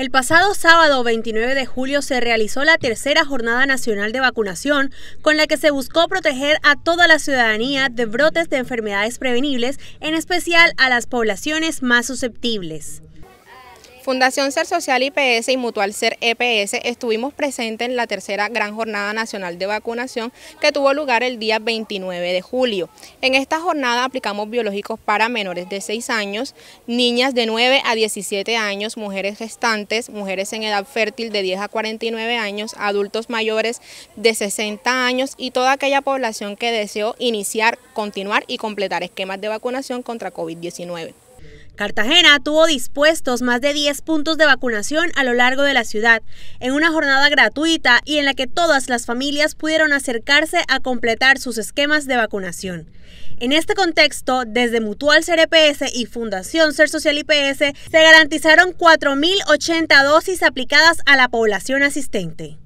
El pasado sábado 29 de julio se realizó la tercera jornada nacional de vacunación con la que se buscó proteger a toda la ciudadanía de brotes de enfermedades prevenibles, en especial a las poblaciones más susceptibles. Fundación Ser Social IPS y Mutual Ser EPS estuvimos presentes en la tercera gran jornada nacional de vacunación que tuvo lugar el día 29 de julio. En esta jornada aplicamos biológicos para menores de 6 años, niñas de 9 a 17 años, mujeres gestantes, mujeres en edad fértil de 10 a 49 años, adultos mayores de 60 años y toda aquella población que deseó iniciar, continuar y completar esquemas de vacunación contra COVID-19. Cartagena tuvo dispuestos más de 10 puntos de vacunación a lo largo de la ciudad, en una jornada gratuita y en la que todas las familias pudieron acercarse a completar sus esquemas de vacunación. En este contexto, desde Mutual EPS e y Fundación Ser Social IPS, se garantizaron 4.080 dosis aplicadas a la población asistente.